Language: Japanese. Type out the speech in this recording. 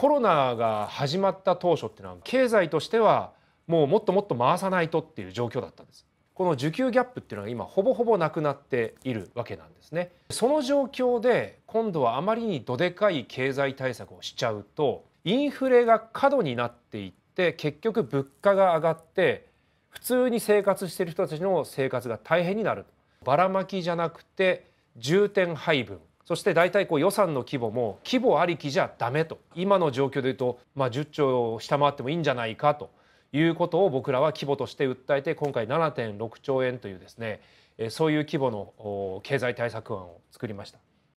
コロナが始まった当初っていうのは経済としてはもうもっともっと回さないとっていう状況だったんですこの需給ギャップっていうのが今ほぼほぼなくなっているわけなんですねその状況で今度はあまりにどでかい経済対策をしちゃうとインフレが過度になっていって結局物価が上がって普通に生活している人たちの生活が大変になるばらまきじゃなくて重点配分そして大体こう予算の規模も規模ありきじゃダメと今の状況で言うと、まあ、10兆を下回ってもいいんじゃないかということを僕らは規模として訴えて今回7.6兆円というですねそういう規模の経済対策案を作りました。